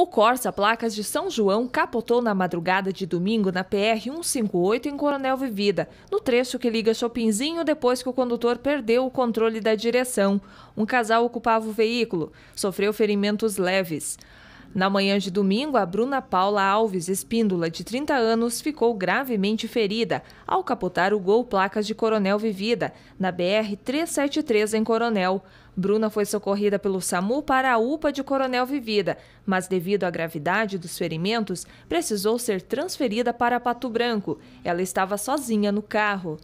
O Corsa Placas de São João capotou na madrugada de domingo na PR-158 em Coronel Vivida, no trecho que liga Chopinzinho depois que o condutor perdeu o controle da direção. Um casal ocupava o veículo, sofreu ferimentos leves. Na manhã de domingo, a Bruna Paula Alves Espíndola, de 30 anos, ficou gravemente ferida ao capotar o gol placas de Coronel Vivida, na BR-373 em Coronel. Bruna foi socorrida pelo SAMU para a UPA de Coronel Vivida, mas devido à gravidade dos ferimentos, precisou ser transferida para Pato Branco. Ela estava sozinha no carro.